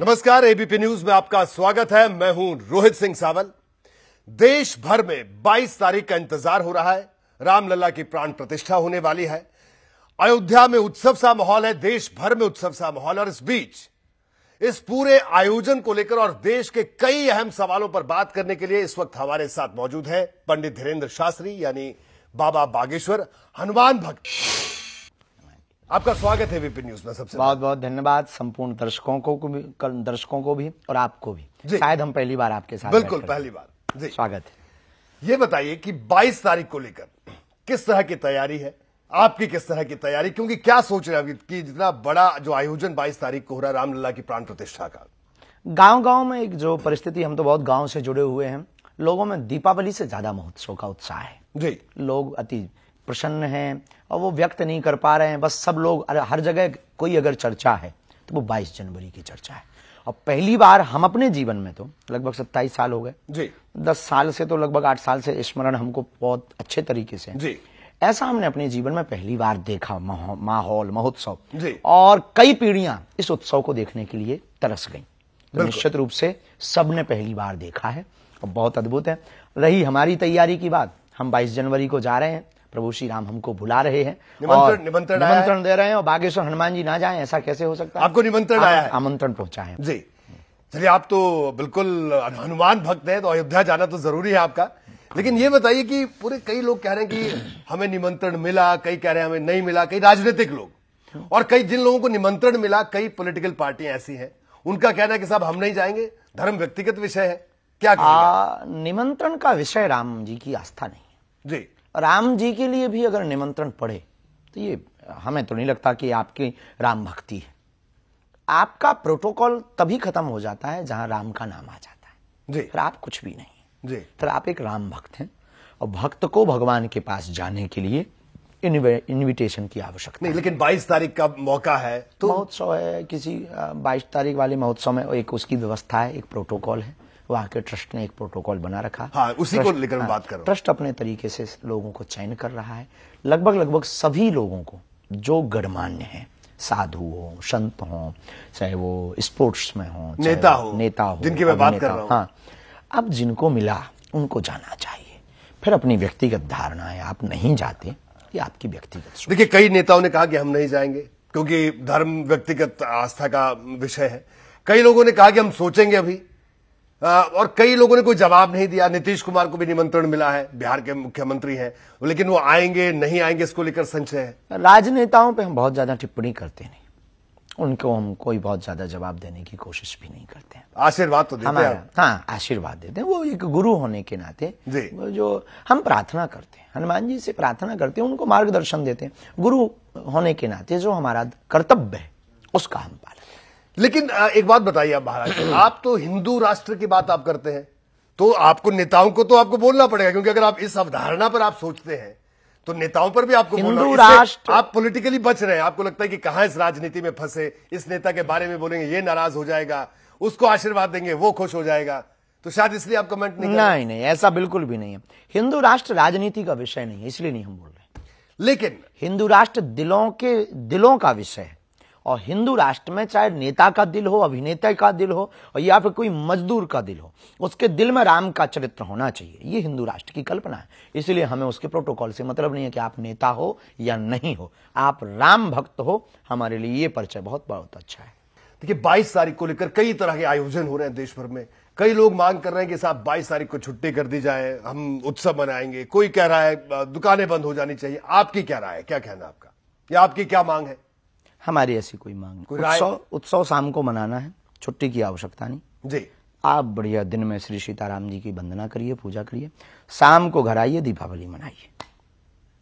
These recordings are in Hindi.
नमस्कार एबीपी न्यूज में आपका स्वागत है मैं हूं रोहित सिंह सावल देश भर में 22 तारीख का इंतजार हो रहा है रामलला की प्राण प्रतिष्ठा होने वाली है अयोध्या में उत्सव सा माहौल है देश भर में उत्सव सा माहौल और इस बीच इस पूरे आयोजन को लेकर और देश के कई अहम सवालों पर बात करने के लिए इस वक्त हमारे साथ मौजूद है पंडित धीरेन्द्र शास्त्री यानी बाबा बागेश्वर हनुमान भक्त आपका स्वागत है विपिन न्यूज में सबसे बहुत बहुत धन्यवाद संपूर्ण दर्शकों को, भी दर्शकों को भी और आपको भी शायद हम पहली बार आपके साथ बिल्कुल पहली बार जी स्वागत है ये बताइए कि 22 तारीख को लेकर किस तरह की तैयारी है आपकी किस तरह की तैयारी क्योंकि क्या सोच रहे हैं कि जितना बड़ा जो आयोजन 22 तारीख को हो रहा है रामलला की प्राण प्रतिष्ठा का गांव गांव में एक जो परिस्थिति हम तो बहुत गांव से जुड़े हुए हैं लोगों में दीपावली से ज्यादा महोत्सव का उत्साह है जी लोग अति प्रसन्न हैं और वो व्यक्त नहीं कर पा रहे हैं बस सब लोग हर जगह कोई अगर चर्चा है तो वो 22 जनवरी की चर्चा है और पहली बार हम अपने जीवन में तो लगभग सत्ताईस साल हो गए जी दस साल से तो लगभग आठ साल से स्मरण हमको बहुत अच्छे तरीके से जी ऐसा हमने अपने जीवन में पहली बार देखा माहौल महोत्सव और कई पीढ़ियां इस उत्सव को देखने के लिए तरस गई तो निश्चित रूप से सबने पहली बार देखा है और बहुत अद्भुत है रही हमारी तैयारी की बात हम 22 जनवरी को जा रहे हैं प्रभु श्री राम हमको बुला रहे हैं निमंत्रण निमंत्रण निमंत्रण दे रहे हैं और बागेश्वर हनुमान जी ना जाए ऐसा कैसे हो सकता है आपको निमंत्रण आया है आमंत्रण पहुंचाए जी चलिए आप तो बिल्कुल हनुमान भक्त हैं तो अयोध्या जाना तो जरूरी है आपका लेकिन ये बताइए कि पूरे कई लोग कह रहे हैं कि हमें निमंत्रण मिला कई कह रहे हैं हमें नहीं मिला कई राजनीतिक लोग और कई जिन लोगों को निमंत्रण मिला कई पॉलिटिकल पार्टियां ऐसी हैं उनका कहना है कि साहब हम नहीं जाएंगे धर्म व्यक्तिगत विषय है क्या आ, निमंत्रण का विषय राम जी की आस्था नहीं है जी राम जी के लिए भी अगर निमंत्रण पढ़े तो ये हमें तो नहीं लगता कि आपकी राम भक्ति है आपका प्रोटोकॉल तभी खत्म हो जाता है जहां राम का नाम आ जाता है जी फिर आप कुछ भी नहीं जी फिर आप एक राम भक्त हैं और भक्त को भगवान के पास जाने के लिए इनविटेशन की आवश्यकता नहीं लेकिन 22 तारीख का मौका है तो महोत्सव है किसी 22 तारीख वाले महोत्सव में एक उसकी व्यवस्था है एक प्रोटोकॉल है वहां के ट्रस्ट ने एक प्रोटोकॉल बना रखा हाँ, उसी को लेकर हाँ, बात कर ट्रस्ट अपने तरीके से लोगों को चयन कर रहा है लगभग लगभग सभी लोगों को जो गणमान्य है साधु हो संत हो चाहे वो स्पोर्ट्स में हो नेता हो नेता हो जिनकी मैं बात कर रहा हूं हाँ अब जिनको मिला उनको जाना चाहिए फिर अपनी व्यक्तिगत धारणाएं आप नहीं जाते ये आपकी व्यक्तिगत देखिए कई नेताओं ने कहा कि हम नहीं जाएंगे क्योंकि धर्म व्यक्तिगत आस्था का विषय है कई लोगों ने कहा कि हम सोचेंगे अभी और कई लोगों ने कोई जवाब नहीं दिया नीतीश कुमार को भी निमंत्रण मिला है बिहार के मुख्यमंत्री हैं लेकिन वो आएंगे नहीं आएंगे इसको लेकर संशय है राजनेताओं पे हम बहुत ज्यादा टिप्पणी करते नहीं उनको हम कोई बहुत ज्यादा जवाब देने की कोशिश भी नहीं करते हैं आशीर्वाद तो देते हैं हाँ आशीर्वाद देते हैं वो एक गुरु होने के नाते जो हम प्रार्थना करते हैं हनुमान जी से प्रार्थना करते हैं उनको मार्गदर्शन देते हैं गुरु होने के नाते जो हमारा कर्तव्य है उसका हम पालन लेकिन एक बात बताइए आप महाराज आप तो हिंदू राष्ट्र की बात आप करते हैं तो आपको नेताओं को तो आपको बोलना पड़ेगा क्योंकि अगर आप इस अवधारणा पर आप सोचते हैं तो नेताओं पर भी आपको हिंदू राष्ट्र आप पॉलिटिकली बच रहे हैं आपको लगता है कि कहां इस राजनीति में फंसे इस नेता के बारे में बोलेंगे ये नाराज हो जाएगा उसको आशीर्वाद देंगे वो खुश हो जाएगा तो शायद इसलिए आप कमेंट नहीं नहीं नहीं ऐसा बिल्कुल भी नहीं है हिंदू राष्ट्र राजनीति का विषय नहीं है इसलिए नहीं हम बोल रहे लेकिन हिंदू राष्ट्र दिलों के दिलों का विषय है और हिंदू राष्ट्र में चाहे नेता का दिल हो अभिनेता का दिल हो और या फिर कोई मजदूर का दिल हो उसके दिल में राम का चरित्र होना चाहिए ये हिंदू राष्ट्र की कल्पना है इसलिए हमें उसके प्रोटोकॉल से मतलब नहीं है कि आप नेता हो या नहीं हो आप राम भक्त हो हमारे लिए ये परिचय बहुत बहुत अच्छा है देखिए बाईस तारीख को लेकर कई तरह के आयोजन हो रहे हैं देश भर में कई लोग मांग कर रहे हैं कि साहब बाईस तारीख को छुट्टी कर दी जाए हम उत्सव मनाएंगे कोई कह रहा है दुकानें बंद हो जानी चाहिए आपकी क्या राय है क्या कहना आपका या आपकी क्या मांग है हमारी ऐसी कोई मांग नहीं उत्सव उत्सव शाम को मनाना है छुट्टी की आवश्यकता नहीं जी आप बढ़िया दिन में श्री सीताराम जी की वंदना करिए पूजा करिए शाम को घर आइए दीपावली मनाइए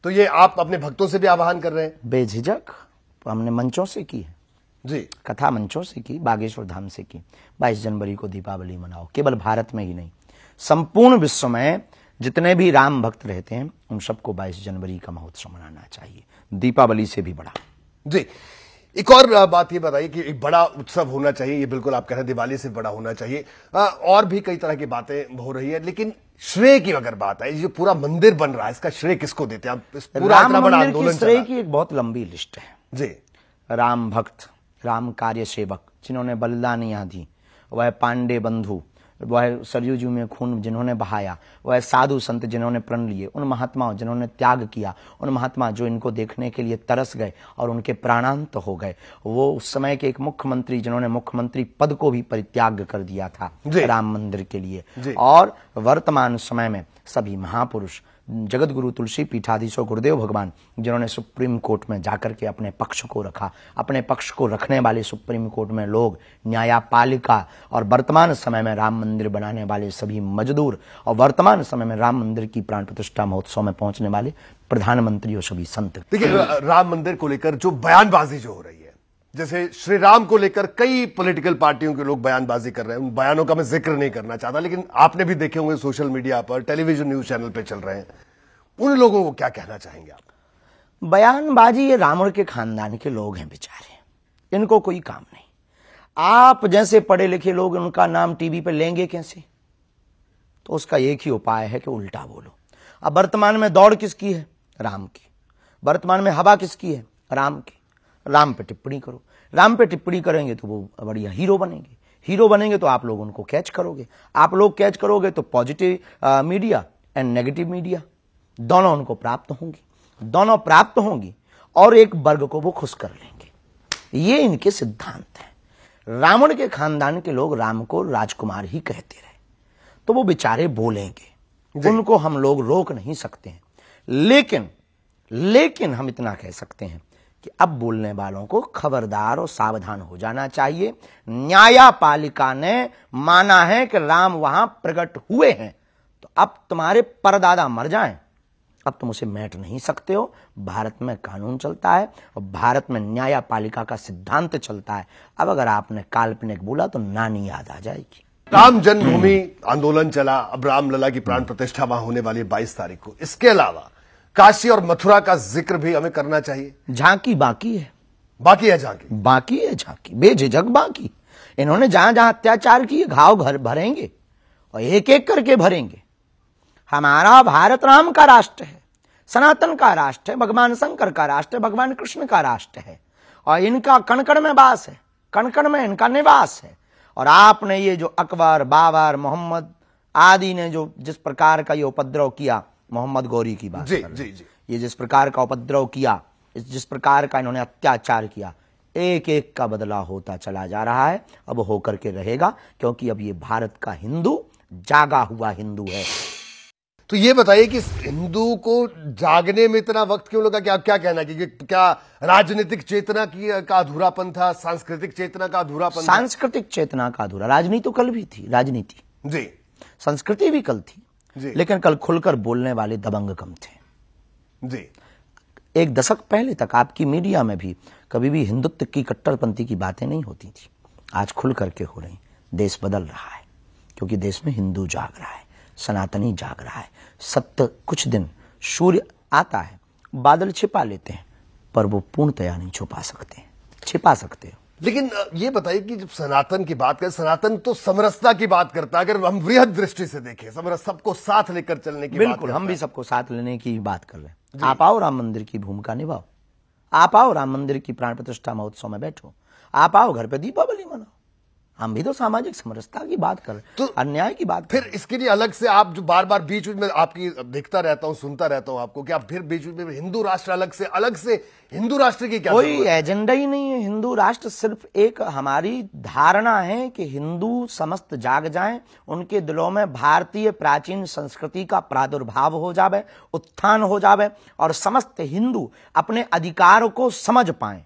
तो ये आप अपने भक्तों से भी आह्वान कर रहे हैं बेझिझक हमने मंचों से की है जी कथा मंचों से की बागेश्वर धाम से की 22 जनवरी को दीपावली मनाओ केवल भारत में ही नहीं संपूर्ण विश्व में जितने भी राम भक्त रहते हैं उन सबको 22 जनवरी का महोत्सव मनाना चाहिए दीपावली से भी बड़ा जी एक और बात ये बताइए कि एक बड़ा उत्सव होना चाहिए ये बिल्कुल आप कह रहे हैं दिवाली से बड़ा होना चाहिए और भी कई तरह की बातें हो रही है लेकिन श्रेय की अगर बात है ये पूरा मंदिर बन रहा है इसका श्रेय किसको देते हैं आप पूरा इतना बड़ा आंदोलन श्रेय की एक बहुत लंबी लिस्ट है जी राम भक्त राम कार्य सेवक जिन्होंने बलिदान दी वह पांडे बंधु वह सरयू जी में खून जिन्होंने बहाया वह साधु संत जिन्होंने प्रण लिए उन महात्माओं जिन्होंने त्याग किया उन महात्मा जो इनको देखने के लिए तरस गए और उनके प्राणांत हो गए वो उस समय के एक मुख्यमंत्री जिन्होंने मुख्यमंत्री पद को भी परित्याग कर दिया था राम मंदिर के लिए और वर्तमान समय में सभी महापुरुष जगत गुरु तुलसी पीठाधीश और गुरुदेव भगवान जिन्होंने सुप्रीम कोर्ट में जाकर के अपने पक्ष को रखा अपने पक्ष को रखने वाले सुप्रीम कोर्ट में लोग न्यायपालिका और वर्तमान समय में राम मंदिर बनाने वाले सभी मजदूर और वर्तमान समय में राम मंदिर की प्राण प्रतिष्ठा महोत्सव में पहुंचने वाले प्रधानमंत्री और सभी संत देखिए राम मंदिर को लेकर जो बयानबाजी जो हो रही है जैसे श्री राम को लेकर कई पॉलिटिकल पार्टियों के लोग बयानबाजी कर रहे हैं उन बयानों का मैं जिक्र नहीं करना चाहता लेकिन आपने भी देखे होंगे सोशल मीडिया पर टेलीविजन न्यूज चैनल पर चल रहे हैं उन लोगों को क्या कहना चाहेंगे आप बयानबाजी ये रावण के खानदान के लोग हैं बेचारे इनको कोई काम नहीं आप जैसे पढ़े लिखे लोग उनका नाम टीवी पर लेंगे कैसे तो उसका एक ही उपाय है कि उल्टा बोलो अब वर्तमान में दौड़ किसकी है राम की वर्तमान में हवा किसकी है राम की राम पे टिप्पणी करो राम पे टिप्पणी करेंगे तो वो बढ़िया हीरो बनेंगे हीरो बनेंगे तो आप लोग उनको कैच करोगे आप लोग कैच करोगे तो positive media and negative media दोनों उनको प्राप्त होंगी दोनों प्राप्त होंगी और एक वर्ग को वो खुश कर लेंगे ये इनके सिद्धांत हैं रावण के खानदान के लोग राम को राजकुमार ही कहते रहे तो वो बेचारे बोलेंगे उनको हम लोग रोक नहीं सकते हैं लेकिन लेकिन हम इतना कह सकते हैं कि अब बोलने वालों को खबरदार और सावधान हो जाना चाहिए न्यायपालिका ने माना है कि राम वहां प्रकट हुए हैं तो अब तुम्हारे परदादा मर जाएं अब तुम उसे मैट नहीं सकते हो भारत में कानून चलता है और भारत में न्यायपालिका का सिद्धांत चलता है अब अगर आपने काल्पनिक बोला तो नानी याद आ जाएगी राम जन्मभूमि आंदोलन चला अब रामलला की प्राण प्रतिष्ठा वहां होने वाली 22 तारीख को इसके अलावा काशी और मथुरा का जिक्र भी हमें करना चाहिए झांकी बाकी है बाकी है झांकी बाकी है झांकी बेझिझक बाकी इन्होंने जहां जहां अत्याचार किए घाव घर भरेंगे और एक एक करके भरेंगे हमारा भारत राम का राष्ट्र है सनातन का राष्ट्र है भगवान शंकर का राष्ट्र है भगवान कृष्ण का राष्ट्र है और इनका कणकण में वास है कणकण में इनका निवास है और आपने ये जो अकबर बाबर मोहम्मद आदि ने जो जिस प्रकार का ये उपद्रव किया मोहम्मद गौरी की बात जी, जी, जी। ये जिस प्रकार का उपद्रव किया जिस प्रकार का इन्होंने अत्याचार किया एक एक का बदला होता चला जा रहा है अब होकर के रहेगा क्योंकि अब ये भारत का हिंदू जागा हुआ हिंदू है तो ये बताइए कि हिंदू को जागने में इतना वक्त क्यों लगा कि आप क्या कहना कि क्या राजनीतिक चेतना की का अधूरापन था सांस्कृतिक चेतना का अधूरापन सांस्कृतिक चेतना का अधूरा राजनीति तो कल भी थी राजनीति जी संस्कृति भी कल थी लेकिन कल खुलकर बोलने वाले दबंग कम थे जी एक दशक पहले तक आपकी मीडिया में भी कभी भी हिंदुत्व की कट्टरपंथी की बातें नहीं होती थी आज खुल करके हो रही देश बदल रहा है क्योंकि देश में हिंदू जाग रहा है सनातनी जाग रहा है सत्य कुछ दिन सूर्य आता है बादल छिपा लेते हैं पर वो पूर्णतया नहीं छुपा सकते छिपा सकते हो लेकिन ये बताइए कि जब सनातन की बात करें सनातन तो समरसता की बात करता है अगर हम वृहद दृष्टि से देखें समरस सबको साथ लेकर चलने की बिल्कुल हम भी सबको साथ लेने की बात कर रहे हैं आप आओ राम मंदिर की भूमिका निभाओ आप आओ राम मंदिर की प्राण प्रतिष्ठा महोत्सव में बैठो आप आओ घर पे दीपावली मनाओ हम भी तो सामाजिक समरसता की बात कर तो अन्याय की बात फिर इसके लिए अलग से आप जो बार बार बीच में आपकी देखता रहता हूँ सुनता रहता हूँ आपको कि आप फिर बीच में हिंदू राष्ट्र अलग से अलग से हिंदू राष्ट्र की क्या कोई एजेंडा ही नहीं है हिंदू राष्ट्र सिर्फ एक हमारी धारणा है कि हिंदू समस्त जाग जाए उनके दिलों में भारतीय प्राचीन संस्कृति का प्रादुर्भाव हो जावे उत्थान हो जावे और समस्त हिंदू अपने अधिकार को समझ पाएं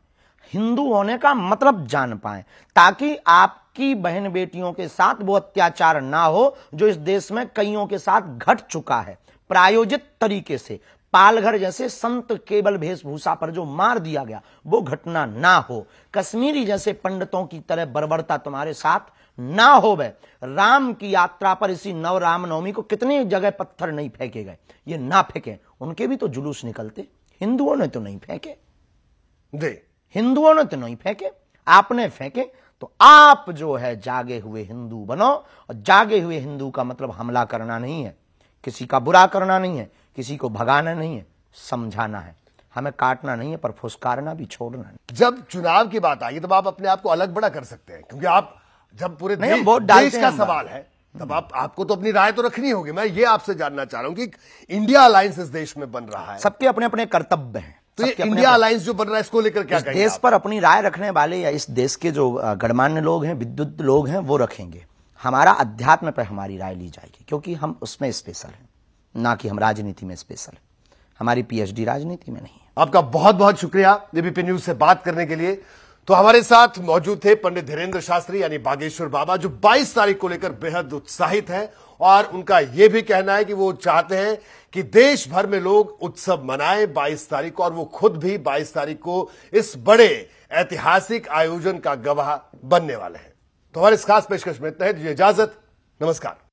हिंदू होने का मतलब जान पाए ताकि आपकी बहन बेटियों के साथ वो अत्याचार ना हो जो इस देश में कईयों के साथ घट चुका है प्रायोजित तरीके से पालघर जैसे संत केवल वेशभूषा पर जो मार दिया गया वो घटना ना हो कश्मीरी जैसे पंडितों की तरह बर्बरता तुम्हारे साथ ना हो वह राम की यात्रा पर इसी नव रामनवमी को कितने जगह पत्थर नहीं फेंके गए ये ना फेंके उनके भी तो जुलूस निकलते हिंदुओं ने तो नहीं फेंके जी हिंदुओं ने तो नहीं फेंके आपने फेंके तो आप जो है जागे हुए हिंदू बनो और जागे हुए हिंदू का मतलब हमला करना नहीं है किसी का बुरा करना नहीं है किसी को भगाना नहीं है समझाना है हमें काटना नहीं है पर फुसकारना भी छोड़ना नहीं जब चुनाव की बात आई तो आप अपने आप को अलग बड़ा कर सकते हैं क्योंकि आप जब पूरे नहीं, वोट देश का सवाल है तब आप आपको तो अपनी राय तो रखनी होगी मैं ये आपसे जानना चाह रहा हूं कि इंडिया अलायंस इस देश में बन रहा है सबके अपने अपने कर्तव्य हैं तो ये इंडिया अलायंस जो बन रहा है इसको लेकर क्या इस देश पर अपनी राय रखने वाले या इस देश के जो गणमान्य लोग हैं विद्युत लोग हैं वो रखेंगे हमारा अध्यात्म पर हमारी राय ली जाएगी क्योंकि हम उसमें स्पेशल हैं ना कि हम राजनीति में स्पेशल हमारी पीएचडी राजनीति में नहीं है आपका बहुत बहुत शुक्रिया एबीपी न्यूज से बात करने के लिए तो हमारे साथ मौजूद थे पंडित धीरेन्द्र शास्त्री यानी बागेश्वर बाबा जो 22 तारीख को लेकर बेहद उत्साहित हैं और उनका यह भी कहना है कि वो चाहते हैं कि देश भर में लोग उत्सव मनाएं 22 तारीख को और वो खुद भी 22 तारीख को इस बड़े ऐतिहासिक आयोजन का गवाह बनने वाले हैं तो हमारे इस खास पेशकश में इतना है इजाजत नमस्कार